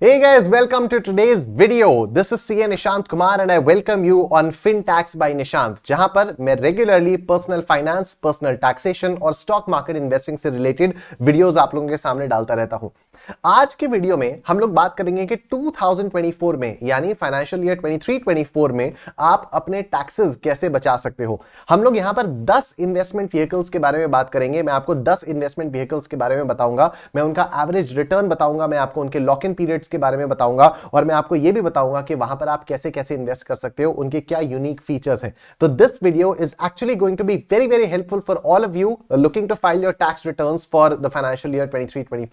Hey guys, welcome to today's video. This is CA Nishant Kumar and I welcome you on FinTax by Nishant, जहां पर मैं regularly personal finance, personal taxation और stock market investing से related videos आप लोगों के सामने डालता रहता हूं आज के वीडियो में हम लोग बात करेंगे कि 2024 में यानी फाइनेंशियल ईयर 23-24 में आप अपने टैक्सेस कैसे बचा सकते हो हम लोग यहां पर 10 इन्वेस्टमेंट व्हीकल्स के बारे में बात करेंगे मैं आपको 10 इन्वेस्टमेंट व्हीकल्स के बारे में बताऊंगा मैं उनका एवरेज रिटर्न बताऊंगा मैं आपको उनके लॉक इन पीरियड्स के बारे में बताऊंगा और मैं आपको यह भी बताऊंगा कि वहां पर आप कैसे कैसे इन्वेस्ट कर सकते हो उनके क्या यूनिक फीचर्स हैं तो this video is actually going to be very very helpful for all of you looking to file your tax return for the financial year twenty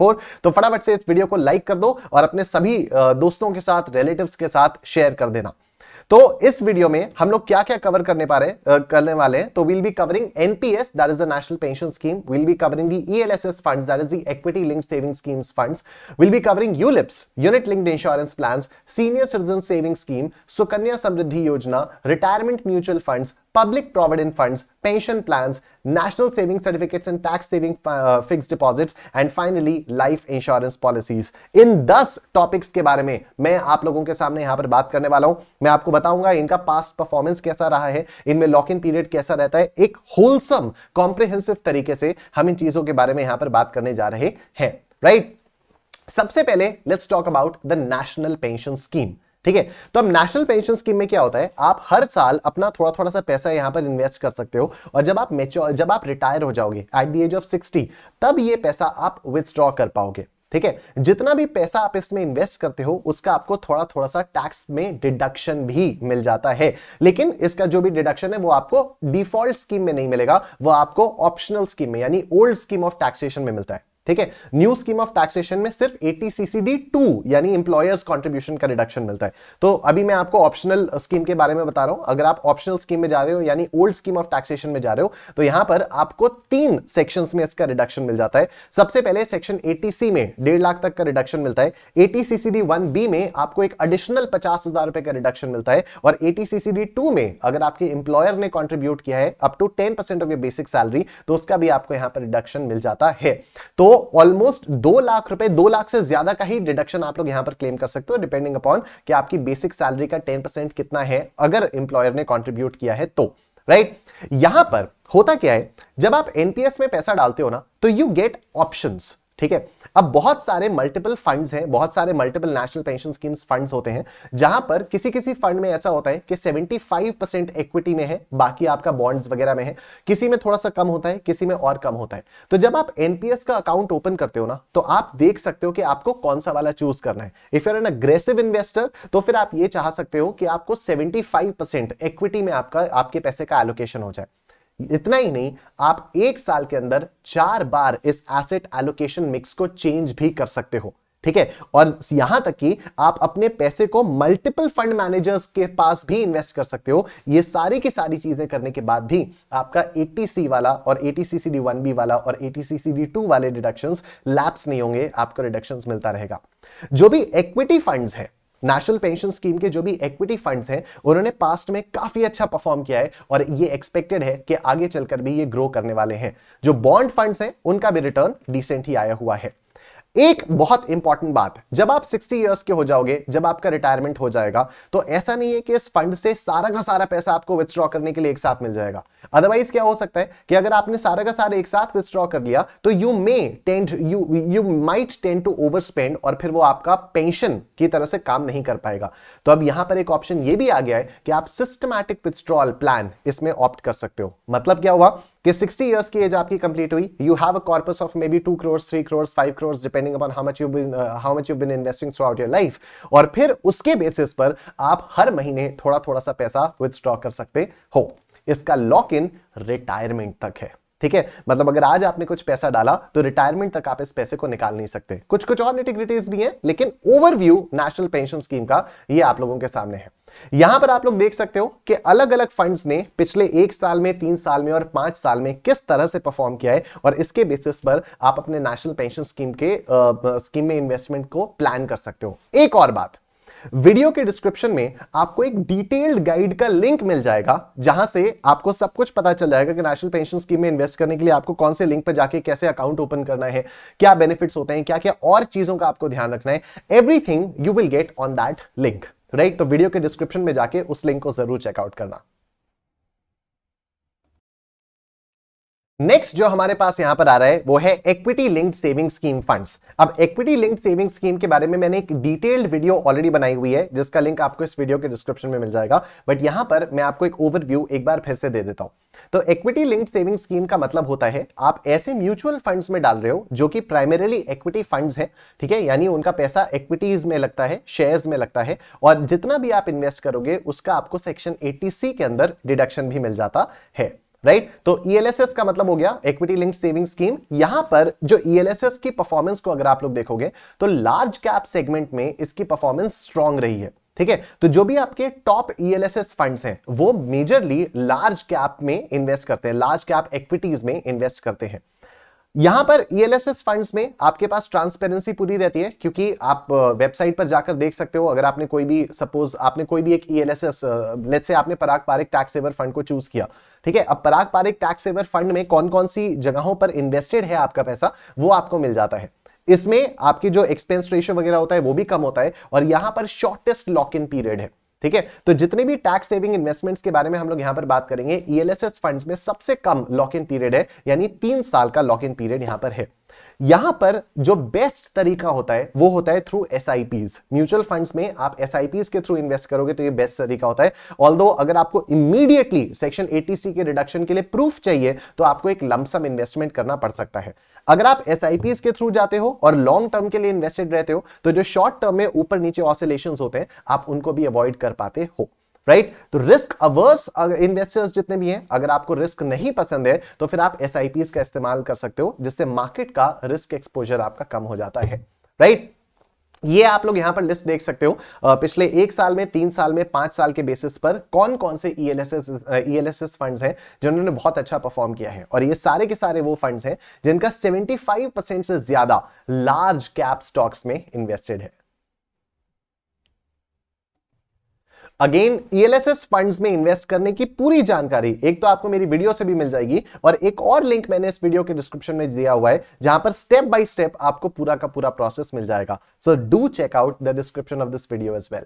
तो फटाफट से इस वीडियो को लाइक कर दो और अपने सभी दोस्तों के साथ रिलेटिव्स के साथ शेयर कर देना तो इस वीडियो में हम लोग क्या क्या कवर करने पा रहे करने वाले हैं तो will be covering NPS that is the national pension scheme will be covering the ELSS funds that is the equity link saving schemes fund will be covering ULIPs unit linked insurance plan senior citizen saving scheme Sukanya Samriddhi Yojana retirement mutual funds public provident funds, pension plans, national saving certificates and tax saving uh, fixed deposits and finally life insurance policies. इन 10 topics के बारे में मैं आप लोगों के सामने यहां पर बात करने वाला हूं मैं आपको बताऊंगा इनका पास्ट परफॉर्मेंस कैसा रहा है इनमें लॉक इन पीरियड कैसा रहता है एक होलसम कॉम्प्रिहेंसिव तरीके से हम इन चीजों के बारे में यहां पर बात करने जा रहे हैं राइट right? सबसे पहले let's talk about the national pension scheme ठीक है तो अब नेशनल पेंशन स्कीम में क्या होता है आप हर साल अपना थोड़ा थोड़ा सा पैसा यहां पर इन्वेस्ट कर सकते हो और जब आप मेच्योर जब आप रिटायर हो जाओगे at the age of sixty तब ये पैसा आप विदड्रॉ कर पाओगे ठीक है जितना भी पैसा आप इसमें इन्वेस्ट करते हो उसका आपको थोड़ा थोड़ा सा टैक्स में डिडक्शन भी मिल जाता है लेकिन इसका जो भी डिडक्शन है वो आपको डिफॉल्ट स्कीम में नहीं मिलेगा वो आपको ऑप्शनल स्कीम में यानी ओल्ड स्कीम ऑफ टैक्सेशन में मिलता है ठीक है न्यू स्कीम ऑफ टैक्सेशन में सिर्फ एटीसीसीडी टू यानी इंप्लॉयर्स कंट्रीब्यूशन का रिडक्शन मिलता है तो अभी मैं आपको ऑप्शनल स्कीम के बारे में बता रहा हूं अगर आप ऑप्शनल स्कीम में जा रहे हो यानी ओल्ड स्कीम ऑफ टैक्सेशन में जा रहे हो तो यहां पर आपको तीन सेक्शन में इसका रिडक्शन मिल जाता है सबसे पहले सेक्शन एटीसी में डेढ़ लाख तक का रिडक्शन मिलता है एटीसीसीडी वन बी में आपको एक अडिशनल पचास हजार रुपए का रिडक्शन मिलता है और एटीसीसीडी टू में अगर आपके इंप्लॉयर ने कॉन्ट्रीब्यूट किया है up to ten percent of your basic salary तो उसका भी आपको यहां पर रिडक्शन मिल जाता है तो ऑलमोस्ट दो लाख रुपए दो लाख से ज्यादा का ही डिडक्शन आप लोग यहां पर क्लेम कर सकते हो डिपेंडिंग अपॉन कि आपकी बेसिक सैलरी का टेन परसेंट कितना है अगर इंप्लॉयर ने कॉन्ट्रीब्यूट किया है तो राइट right? यहां पर होता क्या है जब आप एनपीएस में पैसा डालते हो ना तो यू गेट ऑप्शन ठीक है अब बहुत सारे मल्टीपल फंड्स हैं बहुत सारे multiple national pension schemes funds होते हैं जहां पर किसी किसी फंड में ऐसा होता है कि 75% इक्विटी में है बाकी आपका बॉन्ड्स वगैरह में है किसी में थोड़ा सा कम होता है किसी में और कम होता है तो जब आप एनपीएस का अकाउंट ओपन करते हो ना तो आप देख सकते हो कि आपको कौन सा वाला चूज करना है if you're an aggressive investor तो फिर आप ये चाह सकते हो कि आपको सेवेंटी इक्विटी में आपका आपके पैसे का एलोकेशन हो जाए इतना ही नहीं आप एक साल के अंदर चार बार इस एसेट एलोकेशन मिक्स को चेंज भी कर सकते हो ठीक है और यहां तक कि आप अपने पैसे को मल्टीपल फंड मैनेजर्स के पास भी इन्वेस्ट कर सकते हो ये सारी की सारी चीजें करने के बाद भी आपका एटीसी वाला और एटीसीसीडी वन बी वाला और एटीसीसीडी टू वाले डिडक्शंस लैप्स नहीं होंगे आपको डिडक्शंस मिलता रहेगा जो भी इक्विटी फंड्स है नेशनल पेंशन स्कीम के जो भी इक्विटी फंड्स हैं उन्होंने पास्ट में काफी अच्छा परफॉर्म किया है और ये एक्सपेक्टेड है कि आगे चलकर भी ये ग्रो करने वाले हैं जो बॉन्ड फंड्स हैं उनका भी रिटर्न डिसेंट ही आया हुआ है एक बहुत इंपॉर्टेंट बात जब आप 60 इयर्स के हो जाओगे जब आपका रिटायरमेंट हो जाएगा तो ऐसा नहीं है कि इस फंड से सारा का सारा पैसा आपको विथड्रॉ करने के लिए एक साथ मिल जाएगा अदरवाइज क्या हो सकता है कि अगर आपने सारा का सारा एक साथ विथड्रॉ कर लिया तो you may tend you you might tend to overspend और फिर वो आपका पेंशन की तरह से काम नहीं कर पाएगा तो अब यहां पर एक ऑप्शन ये भी आ गया है कि आप सिस्टमैटिक विथड्रॉल प्लान इसमें ऑप्ट कर सकते हो मतलब क्या हुआ कि 60 इयर्स की एज आपकी कंप्लीट हुई you have a corpus of maybe two crores three crores five crores depending upon how much you been how much you been investing throughout your life और फिर उसके बेसिस पर आप हर महीने थोड़ा थोड़ा सा पैसा विदड्रॉ कर सकते हो इसका लॉक इन रिटायरमेंट तक है ठीक है मतलब अगर आज आपने कुछ पैसा डाला तो रिटायरमेंट तक आप इस पैसे को निकाल नहीं सकते कुछ कुछ और निटिग्रिटीज भी हैं लेकिन ओवरव्यू नेशनल पेंशन स्कीम का ये आप लोगों के सामने है यहां पर आप लोग देख सकते हो कि अलग अलग फंड्स ने पिछले एक साल में तीन साल में और पांच साल में किस तरह से परफॉर्म किया है और इसके बेसिस पर आप अपने नेशनल पेंशन स्कीम के आ, स्कीम में इन्वेस्टमेंट को प्लान कर सकते हो एक और बात वीडियो के डिस्क्रिप्शन में आपको एक डिटेल्ड गाइड का लिंक मिल जाएगा जहां से आपको सब कुछ पता चल जाएगा कि नेशनल पेंशन स्कीम में इन्वेस्ट करने के लिए आपको कौन से लिंक पर जाके कैसे अकाउंट ओपन करना है क्या बेनिफिट्स होते हैं क्या क्या और चीजों का आपको ध्यान रखना है everything you will get on that link right तो वीडियो के डिस्क्रिप्शन में जाके उस लिंक को जरूर चेकआउट करना नेक्स्ट जो हमारे पास यहां पर आ रहा है वो है equity linked saving scheme funds अब इक्विटी लिंक्ड सेविंग स्कीम के बारे में मैंने एक डिटेल्ड वीडियो ऑलरेडी बनाई हुई है जिसका लिंक आपको इस वीडियो के डिस्क्रिप्शन में मिल जाएगा बट यहां पर मैं आपको एक ओवरव्यू एक बार फिर से दे देता हूं तो इक्विटी लिंक्ड सेविंग स्कीम का मतलब होता है आप ऐसे म्यूचुअल फंड्स में डाल रहे हो जो कि प्राइमरीली इक्विटी फंड्स हैं ठीक है यानी उनका पैसा इक्विटीज में लगता है शेयर्स में लगता है और जितना भी आप इन्वेस्ट करोगे उसका आपको सेक्शन 80C के अंदर डिडक्शन भी मिल जाता है राइट तो ईएलएसएस e का मतलब हो गया इक्विटी लिंक सेविंग स्कीम यहां पर जो ईएलएसएस e की परफॉर्मेंस को अगर आप लोग देखोगे तो लार्ज कैप सेगमेंट में इसकी परफॉर्मेंस स्ट्रांग रही है ठीक है तो जो भी आपके टॉप ईएलएसएस फंड्स हैं वो मेजरली लार्ज कैप में इन्वेस्ट करते हैं लार्ज कैप इक्विटीज में इन्वेस्ट करते हैं यहां पर ईएलएसएस e फंड्स में आपके पास ट्रांसपेरेंसी पूरी रहती है क्योंकि आप वेबसाइट पर जाकर देख सकते हो अगर आपने कोई भी सपोज आपने कोई भी एक ईएलएसएस लेट्स से आपने Parag Parikh tax saver fund को चूज किया ठीक है अब Parag Parikh tax saver fund में कौन कौन सी जगहों पर इन्वेस्टेड है आपका पैसा वो आपको मिल जाता है इसमें आपकी जो एक्सपेंस रेशियो वगैरह होता है वो भी कम होता है और यहां पर शॉर्टेस्ट लॉक इन पीरियड है ठीक है तो जितने भी टैक्स सेविंग इन्वेस्टमेंट्स के बारे में हम लोग यहां पर बात करेंगे ईएलएसएस e फंड्स में सबसे कम लॉक इन पीरियड है यानी तीन साल का लॉक इन पीरियड यहां पर है यहां पर जो बेस्ट तरीका होता है वो होता है थ्रू एस म्यूचुअल फंड्स में आप एस के थ्रू इन्वेस्ट करोगे तो ये बेस्ट तरीका होता है ऑल अगर आपको इमीडिएटली सेक्शन एटीसी के रिडक्शन के लिए प्रूफ चाहिए तो आपको एक लमसम इन्वेस्टमेंट करना पड़ सकता है अगर आप एस के थ्रू जाते हो और लॉन्ग टर्म के लिए इन्वेस्टेड रहते हो तो जो शॉर्ट टर्म में ऊपर नीचे ऑसिलेशन होते हैं आप उनको भी अवॉइड कर पाते हो राइट right? तो रिस्क अवर्स इन्वेस्टर्स जितने भी हैं अगर आपको रिस्क नहीं पसंद है तो फिर आप एस का इस्तेमाल कर सकते हो जिससे मार्केट का रिस्क एक्सपोजर आपका कम हो जाता है राइट right? ये आप लोग यहां पर लिस्ट देख सकते हो पिछले एक साल में तीन साल में पांच साल के बेसिस पर कौन कौन से ई एल फंड्स हैं जिन्होंने बहुत अच्छा परफॉर्म किया है और ये सारे के सारे वो फंड्स हैं जिनका 75 परसेंट से ज्यादा लार्ज कैप स्टॉक्स में इन्वेस्टेड है अगेन ईएलएसएस फंड्स में इन्वेस्ट करने की पूरी जानकारी एक तो आपको मेरी वीडियो से भी मिल जाएगी और एक और लिंक मैंने इस वीडियो के डिस्क्रिप्शन में दिया हुआ है जहां पर स्टेप बाय स्टेप आपको पूरा का पूरा प्रोसेस मिल जाएगा so do check out the description of this video as well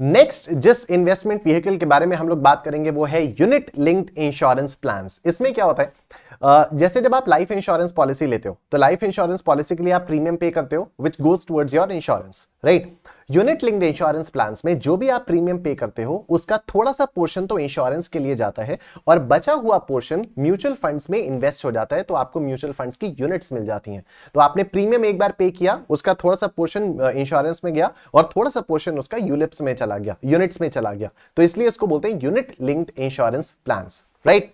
next जिस इन्वेस्टमेंट व्हीकल के बारे में हम लोग बात करेंगे वो है यूनिट लिंक्ड इंश्योरेंस प्लान इसमें क्या होता है uh, जैसे जब आप लाइफ इंश्योरेंस पॉलिसी लेते हो तो लाइफ इंश्योरेंस पॉलिसी के लिए आप प्रीमियम पे करते हो which goes towards your insurance right unit linked insurance plan में जो भी आप प्रीमियम पे करते हो उसका थोड़ा सा पोर्शन तो इंश्योरेंस के लिए जाता है और बचा हुआ पोर्शन म्यूचुअल फंड्स में इन्वेस्ट हो जाता है तो आपको म्यूचुअल फंड्स की यूनिट्स मिल जाती हैं तो आपने प्रीमियम एक बार पे किया उसका थोड़ा सा पोर्शन इंश्योरेंस में गया और थोड़ा सा पोर्शन उसका यूलिप्स में चला गया यूनिट्स में चला गया तो इसलिए इसको बोलते हैं unit linked insurance plan right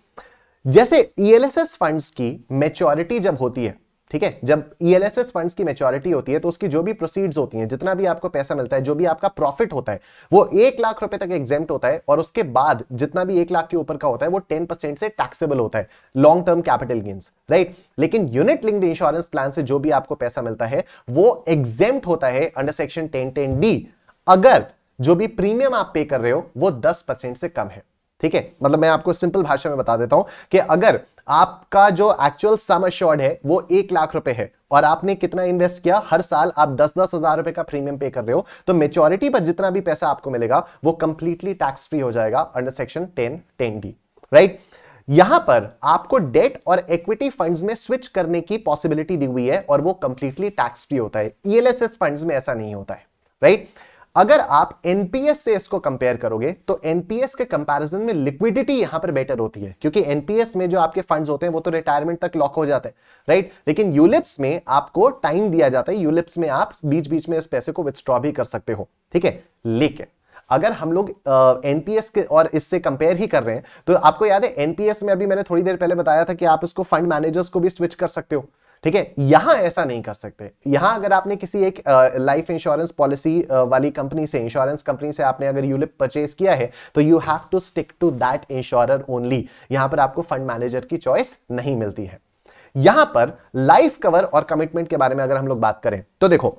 जैसे ईएलएसएस e फंड्स की मेच्योरिटी जब होती है ठीक है जब ईएलएसएस e फंड्स की मेच्योरिटी होती है तो उसकी जो भी प्रोसीड्स होती हैं जितना भी आपको पैसा मिलता है जो भी आपका प्रॉफिट होता है वो एक लाख रुपए तक एग्जेम्प्ट होता है और उसके बाद जितना भी एक लाख के ऊपर का होता है वो टेन परसेंट से टैक्सेबल होता है long term capital gains right लेकिन यूनिट लिंक्ड इंश्योरेंस प्लान से जो भी आपको पैसा मिलता है वो एग्जेम्प्ट होता है under section ten ten D अगर जो भी प्रीमियम आप पे कर रहे हो वो दस परसेंट से कम है ठीक है मतलब मैं आपको सिंपल भाषा में बता देता हूं कि अगर आपका जो एक्चुअल सम अश्योर्ड है वो एक लाख रुपए है और आपने कितना इन्वेस्ट किया हर साल आप दस दस हजार रुपए का प्रीमियम पे कर रहे हो तो मेच्योरिटी पर जितना भी पैसा आपको मिलेगा वो कंप्लीटली टैक्स फ्री हो जाएगा under section ten ten D right यहां पर आपको डेट और इक्विटी फंड्स में स्विच करने की पॉसिबिलिटी दी हुई है और वो कंप्लीटली टैक्स फ्री होता है ईएलएसएस e फंड्स में ऐसा नहीं होता है राइट right? अगर आप एनपीएस से इसको कंपेयर करोगे तो एनपीएस के कंपैरिजन में लिक्विडिटी यहां पर बेटर होती है क्योंकि एनपीएस में जो आपके फंड्स होते हैं वो तो रिटायरमेंट तक लॉक हो जाते हैं राइट लेकिन यूलिप्स में आपको टाइम दिया जाता है यूलिप्स में आप बीच बीच में इस पैसे को विथड्रॉ भी कर सकते हो ठीक है लेकिन अगर हम लोग एनपीएस के और इससे कंपेयर ही कर रहे हैं तो आपको याद है एनपीएस में अभी मैंने थोड़ी देर पहले बताया था कि आप इसको फंड मैनेजर्स को भी स्विच कर सकते हो ठीक है यहां ऐसा नहीं कर सकते यहां अगर आपने किसी एक लाइफ इंश्योरेंस पॉलिसी वाली कंपनी से इंश्योरेंस कंपनी से आपने अगर यूलिप परचेज किया है तो you have to stick to that insurer only यहां पर आपको फंड मैनेजर की चॉइस नहीं मिलती है यहां पर लाइफ कवर और कमिटमेंट के बारे में अगर हम लोग बात करें तो देखो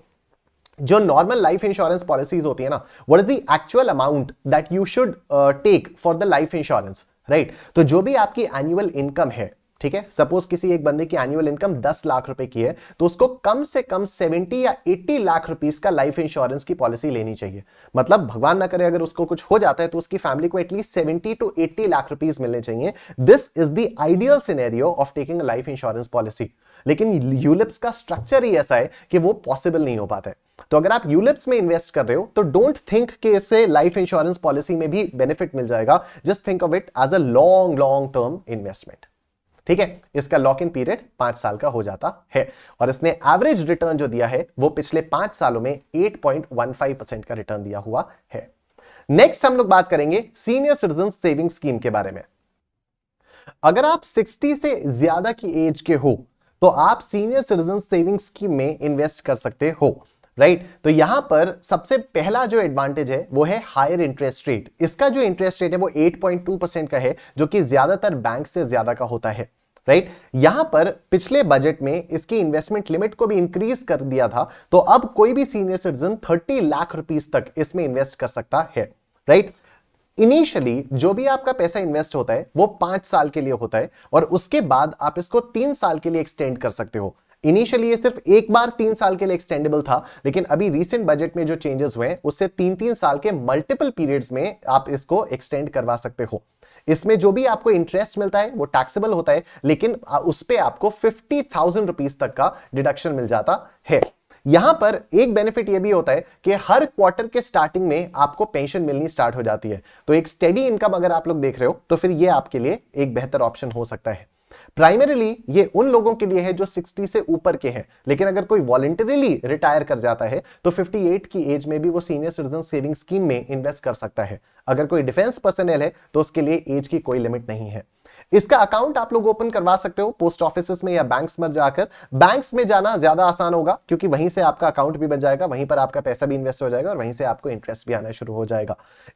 जो नॉर्मल लाइफ इंश्योरेंस पॉलिसीज होती है ना what is the actual amount that you should take for the life insurance right तो जो भी आपकी एनुअल इनकम है ठीक है सपोज किसी एक बंदे की एनुअल इनकम 10 लाख रुपए की है तो उसको कम से कम 70 या 80 लाख रुपीस का लाइफ इंश्योरेंस की पॉलिसी लेनी चाहिए मतलब भगवान ना करे अगर उसको कुछ हो जाता है तो उसकी फैमिली को एटलीस्ट 70 टू 80 लाख रुपीस मिलने चाहिए this is the ideal scenario of taking life insurance policy लेकिन यूलिप्स का स्ट्रक्चर ही ऐसा है कि वो पॉसिबल नहीं हो पाता है तो अगर आप यूलिप्स में इन्वेस्ट कर रहे हो तो डोंट थिंक कि इससे लाइफ इंश्योरेंस पॉलिसी में भी बेनिफिट मिल जाएगा just think of it as a long long term investment ठीक है इसका लॉक इन पीरियड पांच साल का हो जाता है और इसने एवरेज रिटर्न जो दिया है वो पिछले पांच सालों में फाइव परसेंट का रिटर्न दिया हुआ है नेक्स्ट हम लोग बात करेंगे सीनियर सिटीजन सेविंग स्कीम के बारे में अगर आप 60 से ज्यादा की एज के हो तो आप सीनियर सिटीजन सेविंग स्कीम में इन्वेस्ट कर सकते हो राइट right? तो यहां पर सबसे पहला जो एडवांटेज है वो है हायर इंटरेस्ट रेट इसका जो इंटरेस्ट रेट है वो 8.2 परसेंट का है जो कि ज्यादातर बैंक से ज्यादा का होता है राइट right? यहां पर पिछले बजट में इसकी इन्वेस्टमेंट लिमिट को भी इंक्रीज कर दिया था तो अब कोई भी senior citizen thirty lakh rupees तक इसमें इन्वेस्ट कर सकता है राइट right? इनिशियली जो भी आपका पैसा इन्वेस्ट होता है वो पांच साल के लिए होता है और उसके बाद आप इसको तीन साल के लिए एक्सटेंड कर सकते हो इनिशियली ये सिर्फ एक बार तीन साल के लिए एक्सटेंडेबल था लेकिन अभी रिसेंट बजट में जो चेंजेस हुए उससे तीन तीन साल के मल्टीपल पीरियड्स में आप इसको एक्सटेंड करवा सकते हो इसमें जो भी आपको इंटरेस्ट मिलता है वो टैक्सेबल होता है लेकिन उस पर आपको फिफ्टी थाउजेंड रुपीज तक का डिडक्शन मिल जाता है यहां पर एक बेनिफिट यह भी होता है कि हर क्वार्टर के स्टार्टिंग में आपको पेंशन मिलनी स्टार्ट हो जाती है तो एक स्टेडी इनकम अगर आप लोग देख रहे हो तो फिर यह आपके लिए एक बेहतर ऑप्शन हो सकता है प्राइमरीली ये उन लोगों के लिए है जो 60 से ऊपर के हैं लेकिन अगर कोई वॉलेंटरीली रिटायर कर जाता है तो 58 की एज में भी वो सीनियर सिटीजन सेविंग स्कीम में इन्वेस्ट कर सकता है अगर कोई डिफेंस पर्सनल है तो उसके लिए एज की कोई लिमिट नहीं है इसका अकाउंट आप लोग ओपन करवा सकते हो पोस्ट ऑफिस में या बैंक्स में जाकर बैंक्स में जाना ज्यादा आसान होगा क्योंकि वहीं से आपका अकाउंट भी बन जाएगा वहीं पर आपका पैसा भी इन्वेस्ट हो जाएगा और वहीं से आपको इंटरेस्ट भी आना शुरू हो जाएगा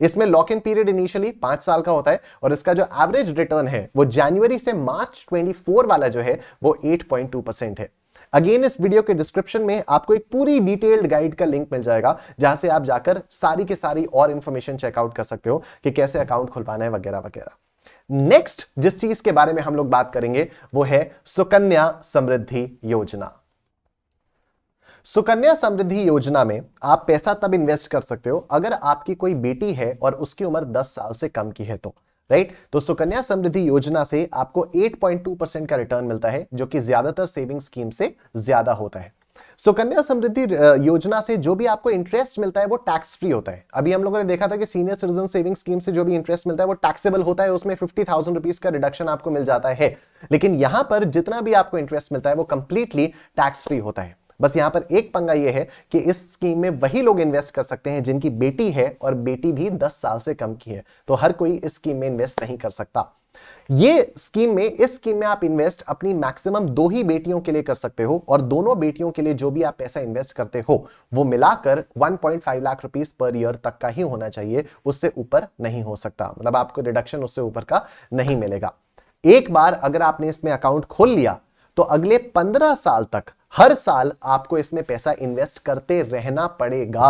इसमें लॉक इन पीरियड इनिशियली पांच साल का होता है और इसका जो एवरेज रिटर्न है वो जनवरी से मार्च ट्वेंटी वाला जो है वो एट है अगेन इस वीडियो के डिस्क्रिप्शन में आपको एक पूरी डिटेल्ड गाइड का लिंक मिल जाएगा जहां से आप जाकर सारी के सारी और इन्फॉर्मेशन चेकआउट कर सकते हो कि कैसे अकाउंट खुलवाना है वगैरह वगैरह नेक्स्ट जिस चीज के बारे में हम लोग बात करेंगे वो है सुकन्या समृद्धि योजना सुकन्या समृद्धि योजना में आप पैसा तब इन्वेस्ट कर सकते हो अगर आपकी कोई बेटी है और उसकी उम्र 10 साल से कम की है तो राइट तो सुकन्या समृद्धि योजना से आपको 8.2 परसेंट का रिटर्न मिलता है जो कि ज्यादातर सेविंग स्कीम से ज्यादा होता है सुकन्या समृद्धि योजना से जो भी आपको इंटरेस्ट मिलता है वो टैक्स फ्री होता है अभी हम लोगों ने देखा था कि सीनियर सिटीजन सेविंग स्कीम से जो भी इंटरेस्ट मिलता है वो टैक्सेबल होता है उसमें फिफ्टी थाउजेंड रुपीज का रिडक्शन आपको मिल जाता है लेकिन यहां पर जितना भी आपको इंटरेस्ट मिलता है वो कंप्लीटली टैक्स फ्री होता है बस यहां पर एक पंगा यह है कि इस स्कीम में वही लोग इन्वेस्ट कर सकते हैं जिनकी बेटी है और बेटी भी 10 साल से कम की है तो हर कोई इस स्कीम में इन्वेस्ट नहीं कर सकता ये स्कीम में इस स्कीम में आप इन्वेस्ट अपनी मैक्सिमम दो ही बेटियों के लिए कर सकते हो और दोनों बेटियों के लिए जो भी आप पैसा इन्वेस्ट करते हो वो मिलाकर 1.5 लाख रुपीस पर ईयर तक का ही होना चाहिए उससे ऊपर नहीं हो सकता मतलब आपको डिडक्शन उससे ऊपर का नहीं मिलेगा एक बार अगर आपने इसमें अकाउंट खोल लिया तो अगले पंद्रह साल तक हर साल आपको इसमें पैसा इन्वेस्ट करते रहना पड़ेगा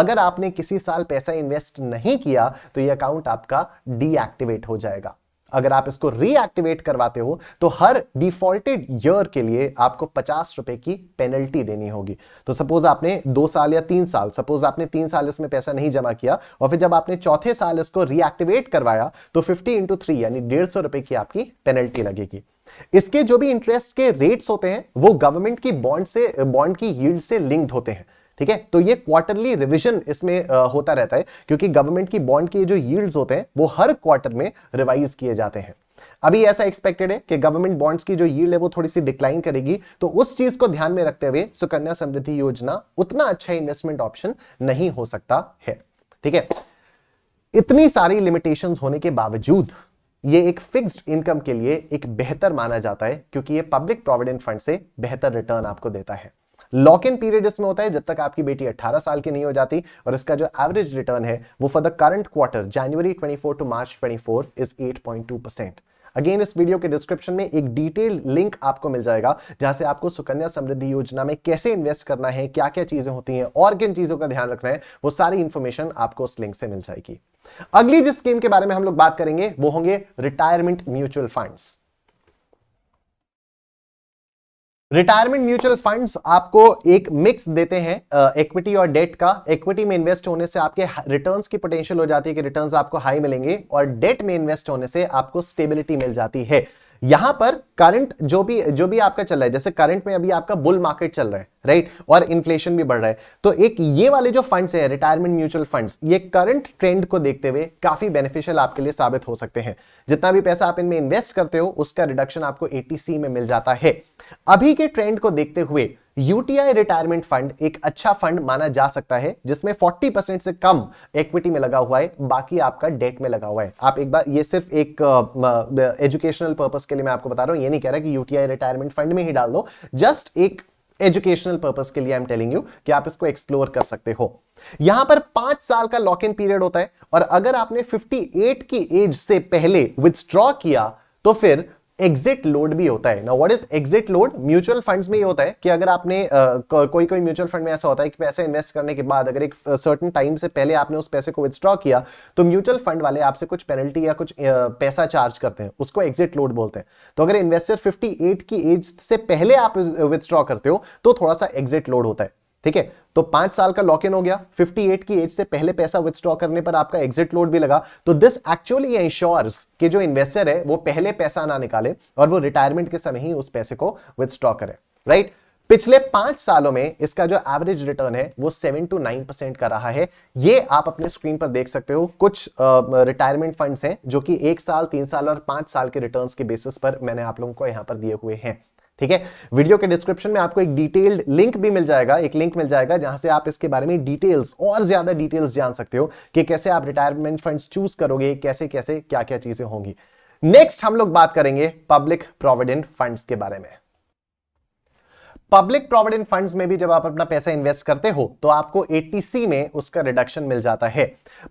अगर आपने किसी साल पैसा इन्वेस्ट नहीं किया तो यह अकाउंट आपका डीएक्टिवेट हो जाएगा अगर आप इसको रीएक्टिवेट करवाते हो तो हर डिफॉल्टेड ईयर के लिए आपको पचास रुपए की पेनल्टी देनी होगी तो सपोज आपने दो साल या तीन साल सपोज आपने तीन साल इसमें पैसा नहीं जमा किया और फिर जब आपने चौथे साल इसको रीएक्टिवेट करवाया तो फिफ्टी इंटू थ्री यानी डेढ़ सौ रुपए की आपकी पेनल्टी लगेगी इसके जो भी इंटरेस्ट के रेट्स होते हैं वो गवर्नमेंट की बॉन्ड से बॉन्ड की यील्ड से लिंक्ड होते हैं ठीक है तो ये क्वार्टरली रिवीजन इसमें आ, होता रहता है क्योंकि गवर्नमेंट की बॉन्ड की जो यील्ड्स होते हैं वो हर क्वार्टर में रिवाइज किए जाते हैं अभी ऐसा एक्सपेक्टेड है कि गवर्नमेंट बॉन्ड्स की जो यील्ड है वो थोड़ी सी डिक्लाइन करेगी तो उस चीज को ध्यान में रखते हुए सुकन्या समृद्धि योजना उतना अच्छा इन्वेस्टमेंट ऑप्शन नहीं हो सकता है ठीक है इतनी सारी लिमिटेशंस होने के बावजूद ये एक फिक्स्ड इनकम के लिए एक बेहतर माना जाता है क्योंकि ये पब्लिक प्रोविडेंट फंड से बेहतर रिटर्न आपको देता है लॉक इन पीरियड इसमें होता है जब तक आपकी बेटी 18 साल की नहीं हो जाती और इसका जो एवरेज रिटर्न है वो for the current quarter January 24 to March 24 is 8.2 percent again इस वीडियो के डिस्क्रिप्शन में एक डिटेल लिंक आपको मिल जाएगा जहां से आपको सुकन्या समृद्धि योजना में कैसे इन्वेस्ट करना है क्या क्या चीजें होती हैं और किन चीजों का ध्यान रखना है वो सारी इंफॉर्मेशन आपको उस लिंक से मिल जाएगी अगली जिस स्कीम के बारे में हम लोग बात करेंगे वो होंगे retirement mutual funds retirement mutual funds आपको एक मिक्स देते हैं इक्विटी और डेट का इक्विटी में इन्वेस्ट होने से आपके रिटर्न्स की पोटेंशियल हो जाती है कि रिटर्न्स आपको हाई मिलेंगे और डेट में इन्वेस्ट होने से आपको स्टेबिलिटी मिल जाती है यहां पर करंट जो भी जो भी आपका चल रहा है जैसे करंट में अभी आपका बुल मार्केट चल रहा है राइट और इन्फ्लेशन भी बढ़ रहा है तो एक ये वाले जो फंड्स है रिटायरमेंट म्यूचुअल फंड्स ये करंट ट्रेंड को देखते हुए काफी बेनिफिशियल आपके लिए साबित हो सकते हैं जितना भी पैसा आप इनमें इन्वेस्ट करते हो उसका रिडक्शन आपको एटीसी में मिल जाता है अभी के ट्रेंड को देखते हुए यूटीआई रिटायरमेंट फंड एक अच्छा फंड माना जा सकता है जिसमें 40 परसेंट से कम इक्विटी में लगा हुआ है बाकी आपका डेट में लगा हुआ है आप एक बार ये सिर्फ एक एजुकेशनल uh, पर्पस के लिए मैं आपको बता रहा हूं ये नहीं कह रहा कि यूटीआई रिटायरमेंट फंड में ही डाल दो जस्ट एक एजुकेशनल पर्पस के लिए आई एम टेलिंग यू कि आप इसको एक्सप्लोर कर सकते हो यहां पर पांच साल का लॉक इन पीरियड होता है और अगर आपने 58 की एज से पहले विदड्रॉ किया तो फिर एग्जिट लोड भी होता है ना what is exit load mutual funds में ये होता है कि अगर आपने uh, कोई कोई म्यूचुअल फंड में ऐसा होता है कि पैसे इन्वेस्ट करने के बाद अगर एक सर्टन टाइम से पहले आपने उस पैसे को विदड्रॉ किया तो म्यूचुअल फंड वाले आपसे कुछ पेनल्टी या कुछ uh, पैसा चार्ज करते हैं उसको एग्जिट लोड बोलते हैं तो अगर इन्वेस्टर फिफ्टी की एज से पहले आप विदड्रॉ करते हो तो थोड़ा सा एग्जिट लोड होता है ठीक है तो पांच साल का लॉक इन हो गया 58 की एज से पहले पैसा विथड्रॉ करने पर आपका एग्जिट लोड भी लगा तो दिस एक्चुअली इंश्योर्स कि जो इन्वेस्टर है वो पहले पैसा ना निकाले और वो रिटायरमेंट के समय ही उस पैसे को विथड्रॉ करे राइट right? पिछले पांच सालों में इसका जो एवरेज रिटर्न है वो सेवन टू नाइन परसेंट का रहा है ये आप अपने स्क्रीन पर देख सकते हो कुछ रिटायरमेंट फंड्स हैं जो कि एक साल तीन साल और पांच साल के रिटर्न्स के बेसिस पर मैंने आप लोगों को यहां पर दिए हुए हैं ठीक है वीडियो के डिस्क्रिप्शन में आपको एक डिटेल्ड लिंक भी मिल जाएगा एक लिंक मिल जाएगा जहां से आप इसके बारे में डिटेल्स और ज्यादा डिटेल्स जान सकते हो कि कैसे आप रिटायरमेंट फंड चूज करोगे कैसे कैसे क्या क्या चीजें होंगी नेक्स्ट हम लोग बात करेंगे पब्लिक प्रोविडेंट फंड्स के बारे में पब्लिक प्रोविडेंट फंड्स में भी जब आप अपना पैसा इन्वेस्ट करते हो तो आपको एटीसी में उसका रिडक्शन मिल जाता है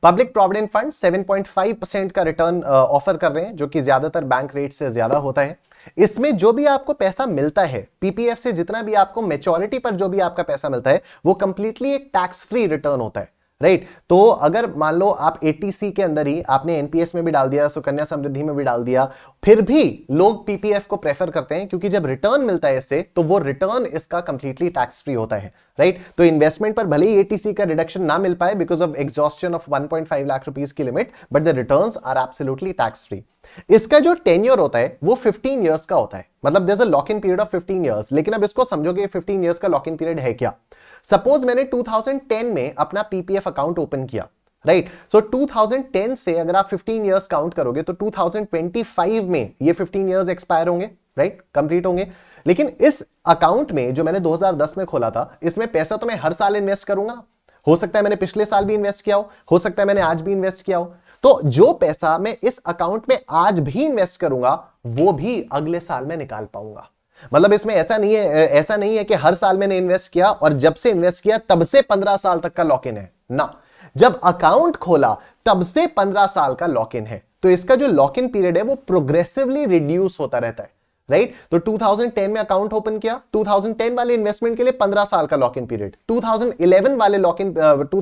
पब्लिक प्रोविडेंट फंड 7.5 परसेंट का रिटर्न ऑफर कर रहे हैं जो कि ज्यादातर बैंक रेट से ज्यादा होता है इसमें जो भी आपको पैसा मिलता है पीपीएफ से जितना भी आपको मेच्योरिटी पर जो भी आपका पैसा मिलता है वो कंप्लीटली एक टैक्स फ्री रिटर्न होता है राइट right. तो अगर मान लो आप एटीसी के अंदर ही आपने एनपीएस में भी डाल दिया सुकन्या समृद्धि में भी डाल दिया फिर भी लोग पीपीएफ को प्रेफर करते हैं क्योंकि जब रिटर्न मिलता है इससे तो वो रिटर्न इसका कंप्लीटली टैक्स फ्री होता है राइट right? तो इन्वेस्टमेंट पर भले ही ए का रिडक्शन ना मिल पाए because of exhaustion of one lakh rupees की limit but the return are absolutely tax free इसका जो टेन्योर होता है वो 15 इयर्स का होता है मतलब there a lock in period of 15 years लेकिन अब इसको समझो कि 15 इयर्स का लॉक इन पीरियड है क्या सपोज मैंने 2010 में अपना पीपीएफ अकाउंट ओपन किया राइट right. सो so, 2010 से अगर आप 15 इयर्स काउंट करोगे तो 2025 में ये 15 इयर्स एक्सपायर होंगे राइट right? कंप्लीट होंगे लेकिन इस अकाउंट में जो मैंने 2010 में खोला था इसमें पैसा तो मैं हर साल इन्वेस्ट करूंगा हो सकता है मैंने पिछले साल भी इन्वेस्ट किया हो हो सकता है मैंने आज भी इन्वेस्ट किया हो तो जो पैसा मैं इस अकाउंट में आज भी इन्वेस्ट करूंगा वो भी अगले साल में निकाल पाऊंगा मतलब इसमें ऐसा नहीं है ऐसा नहीं है कि हर साल मैंने इन्वेस्ट किया और जब से इन्वेस्ट किया तब से पंद्रह साल तक का लॉक इन है ना जब अकाउंट खोला तब से पंद्रह साल का लॉक इन है तो इसका जो लॉक इन पीरियड है वो प्रोग्रेसिवली रिड्यूस होता रहता है राइट right? तो 2010 में अकाउंट ओपन किया 2010 वाले इन्वेस्टमेंट के लिए 15 साल का लॉक इन पीरियड 2011 वाले लॉक इन टू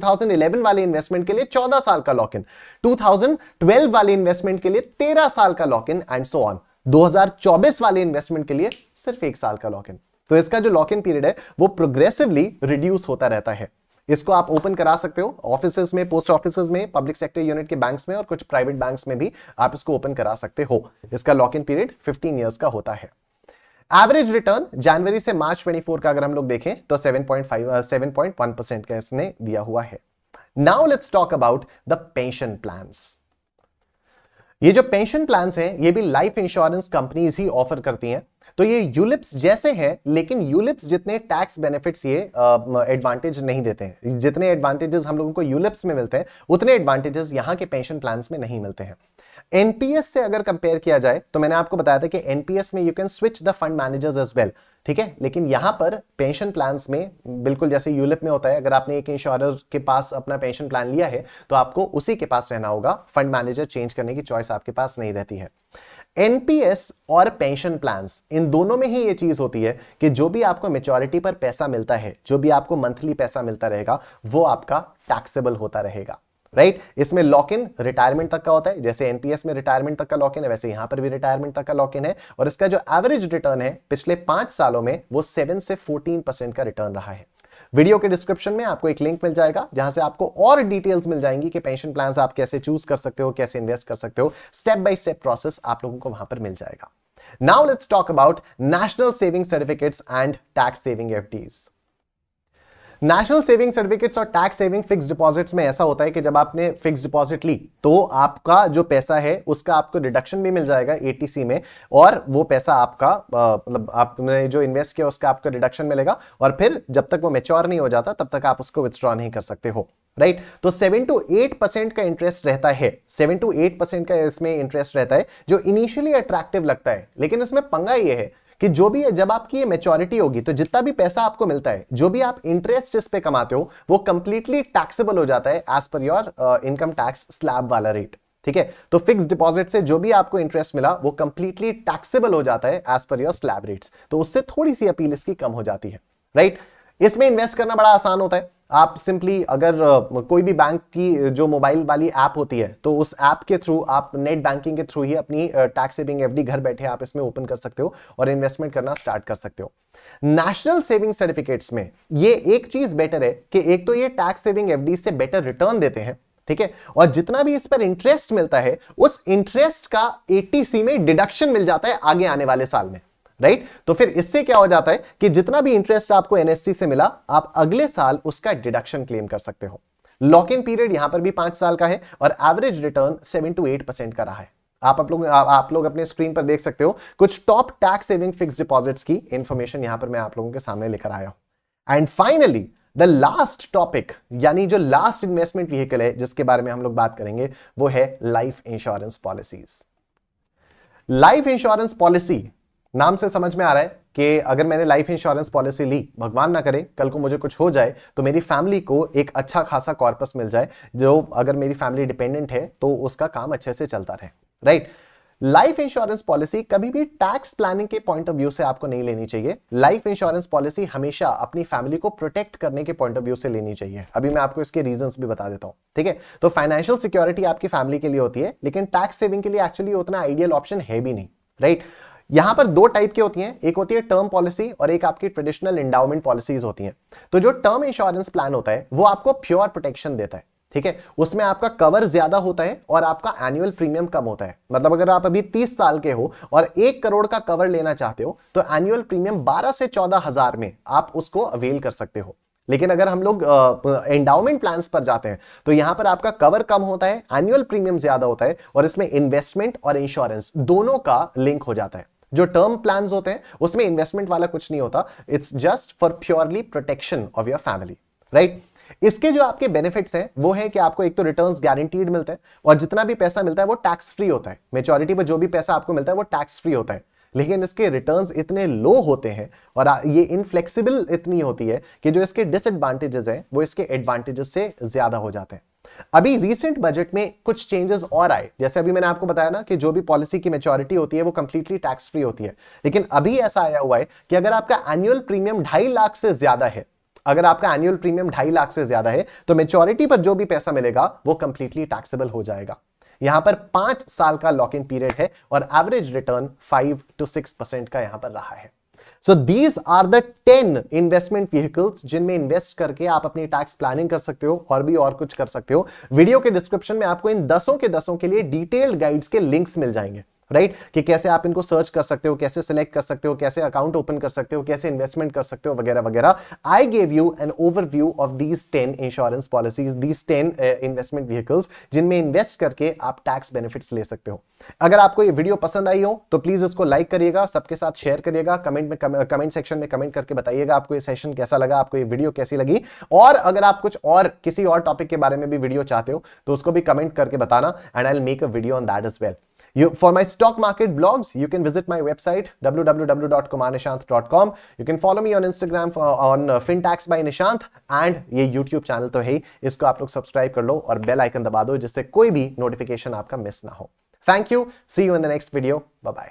वाले इन्वेस्टमेंट के लिए 14 साल का लॉक इन 2012 वाले इन्वेस्टमेंट के लिए 13 साल का lock in and so on 2024 वाले इन्वेस्टमेंट के लिए सिर्फ एक साल का लॉक इन तो इसका जो लॉक इन पीरियड है वो प्रोग्रेसिवली रिड्यूस होता रहता है इसको आप ओपन करा सकते हो ऑफिस में पोस्ट ऑफिस में पब्लिक सेक्टर यूनिट के बैंक में और कुछ प्राइवेट बैंक में भी आप इसको ओपन करा सकते हो इसका lock in period fifteen years का होता है एवरेज रिटर्न जनवरी से मार्च 24 का अगर हम लोग देखें तो 7.5 7.1 परसेंट का इसने दिया हुआ है now let's talk about the pension plans ये जो पेंशन प्लान्स हैं ये भी लाइफ इंश्योरेंस कंपनीज ही ऑफर करती हैं तो ये यूलिप्स जैसे है लेकिन यूलिप्स जितने टैक्स बेनिफिट्स ये एडवांटेज नहीं देते हैं जितने एडवांटेजेस हम लोगों को यूलिप्स में मिलते हैं उतने एडवांटेजेस यहाँ के पेंशन प्लान में नहीं मिलते हैं एनपीएस से अगर कंपेयर किया जाए तो मैंने आपको बताया था कि एनपीएस में you can switch the fund managers as well ठीक है लेकिन यहां पर पेंशन प्लान में बिल्कुल जैसे यूलिप में होता है अगर आपने एक इंश्योरर के पास अपना पेंशन प्लान लिया है तो आपको उसी के पास रहना होगा फंड मैनेजर चेंज करने की चॉइस आपके पास नहीं रहती है एनपीएस और पेंशन प्लान्स इन दोनों में ही ये चीज होती है कि जो भी आपको मेच्योरिटी पर पैसा मिलता है जो भी आपको मंथली पैसा मिलता रहेगा वो आपका टैक्सेबल होता रहेगा राइट right? इसमें लॉक इन रिटायरमेंट तक का होता है जैसे एनपीएस में रिटायरमेंट तक का लॉक इन है वैसे यहां पर भी रिटायरमेंट तक का लॉक इन है और इसका जो एवरेज रिटर्न है पिछले पांच सालों में वो सेवन से फोर्टीन परसेंट का रिटर्न रहा है वीडियो के डिस्क्रिप्शन में आपको एक लिंक मिल जाएगा जहां से आपको और डिटेल्स मिल जाएंगी कि पेंशन प्लान आप कैसे चूज कर सकते हो कैसे इन्वेस्ट कर सकते हो स्टेप बाय स्टेप प्रोसेस आप लोगों को वहां पर मिल जाएगा Now talk about national saving certificates and tax saving F Ds national saving certificates और टैक्स सेविंग फिक्स डिपॉजिट्स में ऐसा होता है कि जब आपने फिक्स डिपॉजिट ली तो आपका जो पैसा है उसका आपको डिडक्शन भी मिल जाएगा एटीसी में और वो पैसा आपका मतलब आपने जो इन्वेस्ट किया उसका आपको डिडक्शन मिलेगा और फिर जब तक वो मेच्योर नहीं हो जाता तब तक आप उसको विथड्रॉ नहीं कर सकते हो राइट right? तो सेवन टू एट परसेंट का इंटरेस्ट रहता है सेवन टू एट परसेंट का इसमें इंटरेस्ट रहता है जो इनिशियली अट्रैक्टिव लगता है लेकिन इसमें पंगा ये है कि जो भी है जब आपकी ये मेच्योरिटी होगी तो जितना भी पैसा आपको मिलता है जो भी आप इंटरेस्ट इस पे कमाते हो वो कंप्लीटली टैक्सेबल हो जाता है as per your income tax slab वाला रेट ठीक है तो फिक्स डिपॉजिट से जो भी आपको इंटरेस्ट मिला वो कंप्लीटली टैक्सेबल हो जाता है as per your slab rates तो उससे थोड़ी सी अपील इसकी कम हो जाती है राइट right? इसमें इन्वेस्ट करना बड़ा आसान होता है आप सिंपली अगर कोई भी बैंक की जो मोबाइल वाली ऐप होती है तो उस ऐप के थ्रू आप नेट बैंकिंग के थ्रू ही अपनी टैक्स सेविंग एफडी घर बैठे आप इसमें ओपन कर सकते हो और इन्वेस्टमेंट करना स्टार्ट कर सकते हो नेशनल सेविंग सर्टिफिकेट्स में ये एक चीज बेटर है कि एक तो ये टैक्स सेविंग एफ से बेटर रिटर्न देते हैं ठीक है और जितना भी इस पर इंटरेस्ट मिलता है उस इंटरेस्ट का एटीसी में डिडक्शन मिल जाता है आगे आने वाले साल में राइट तो फिर इससे क्या हो जाता है कि जितना भी इंटरेस्ट आपको एनएससी से मिला आप अगले साल उसका डिडक्शन क्लेम कर सकते हो लॉक इन पीरियड यहां पर भी पांच साल का है और average return seven to eight percent का रहा है आप आप लोग आप लोग अपने स्क्रीन पर देख सकते हो कुछ top tax saving fix deposits की इंफॉर्मेशन यहां पर मैं आप लोगों के सामने लेकर आया हूं and finally the last topic यानी जो लास्ट इन्वेस्टमेंट व्हीकल है जिसके बारे में हम लोग बात करेंगे वो है life insurance policies life insurance policy नाम से समझ में आ रहा है कि अगर मैंने लाइफ इंश्योरेंस पॉलिसी ली भगवान ना करे कल को मुझे कुछ हो जाए तो मेरी फैमिली को एक अच्छा खासा कॉर्पस मिल जाए जो अगर मेरी फैमिली डिपेंडेंट है तो उसका काम अच्छे से चलता रहे राइट लाइफ इंश्योरेंस पॉलिसी कभी भी टैक्स प्लानिंग के पॉइंट ऑफ व्यू से आपको नहीं लेनी चाहिए लाइफ इंश्योरेंस पॉलिसी हमेशा अपनी फैमिली को प्रोटेक्ट करने के पॉइंट ऑफ व्यू से लेनी चाहिए अभी मैं आपको इसके रीजंस भी बता देता हूं ठीक है तो फाइनेंशियल सिक्योरिटी आपकी फैमिली के लिए होती है लेकिन टैक्स सेविंग के लिए एक्चुअली उतना आइडियल ऑप्शन है भी नहीं राइट right? यहां पर दो टाइप की होती हैं एक होती है टर्म पॉलिसी और एक आपकी ट्रेडिशनल इंडाउमेंट पॉलिसीज होती हैं तो जो टर्म इंश्योरेंस प्लान होता है वो आपको प्योर प्रोटेक्शन देता है ठीक है उसमें आपका कवर ज्यादा होता है और आपका एनुअल प्रीमियम कम होता है मतलब अगर आप अभी तीस साल के हो और एक करोड़ का कवर लेना चाहते हो तो एनुअल प्रीमियम बारह से चौदह हजार में आप उसको अवेल कर सकते हो लेकिन अगर हम लोग एंडाउमेंट प्लान पर जाते हैं तो यहां पर आपका कवर कम होता है एनुअल प्रीमियम ज्यादा होता है और इसमें इन्वेस्टमेंट और इंश्योरेंस दोनों का लिंक हो जाता है जो टर्म प्लान होते हैं उसमें इन्वेस्टमेंट वाला कुछ नहीं होता it's just for purely protection of your family right इसके जो आपके बेनिफिट्स हैं वो है कि आपको एक तो रिटर्न्स गारंटीड मिलते हैं और जितना भी पैसा मिलता है वो टैक्स फ्री होता है मेच्योरिटी पर जो भी पैसा आपको मिलता है वो टैक्स फ्री होता है लेकिन इसके रिटर्न्स इतने लो होते हैं और ये इनफ्लेक्सिबल इतनी होती है कि जो इसके डिसएडवांटेजेस हैं वो इसके एडवांटेजेस से ज्यादा हो जाते हैं अभी रिसेंट बजट में कुछ चेंजेस और आए जैसे अभी मैंने आपको बताया ना कि जो भी पॉलिसी की मेच्योरिटी होती है वो कंप्लीटली टैक्स फ्री होती है लेकिन अभी ऐसा आया हुआ है कि अगर आपका एनुअल प्रीमियम ढाई लाख से ज्यादा है अगर आपका एनुअल प्रीमियम ढाई लाख से ज्यादा है तो मेच्योरिटी पर जो भी पैसा मिलेगा वो कंप्लीटली टैक्सेबल हो जाएगा यहां पर पांच साल का लॉक इन पीरियड है और average return five to six percent का यहां पर रहा है so these are the ten investment vehicles जिनमें इन्वेस्ट करके आप अपनी टैक्स प्लानिंग कर सकते हो और भी और कुछ कर सकते हो वीडियो के डिस्क्रिप्शन में आपको इन दसों के दसों के लिए डिटेल्ड गाइड्स के लिंक्स मिल जाएंगे राइट right? कि कैसे आप इनको सर्च कर सकते हो कैसे सिलेक्ट कर सकते हो कैसे अकाउंट ओपन कर सकते हो कैसे इन्वेस्टमेंट कर सकते हो वगैरह वगैरह I gave you an overview of these ten insurance policies these ten investment vehicles जिनमें इन्वेस्ट करके आप टैक्स बेनिफिट्स ले सकते हो अगर आपको ये वीडियो पसंद आई हो तो प्लीज उसको लाइक करिएगा सबके साथ शेयर करिएगा कमेंट में कमेंट, सेक्शन में कमेंट करके बताइएगा आपको ये सेशन कैसा लगा आपको ये वीडियो कैसी लगी और अगर आप कुछ और किसी और टॉपिक के बारे में भी वीडियो चाहते हो तो उसको भी कमेंट करके बताना and I make a video on that is well You, for my stock market blogs, you can visit my website, www.kumarnishant.com. You can follow me on Instagram for, on uh, FinTax by Nishant and ye YouTube channel to hai isko aap log subscribe kar lo aur bell icon daba do jisse koi bhi notification aapka miss na ho thank you see you in the next video bye bye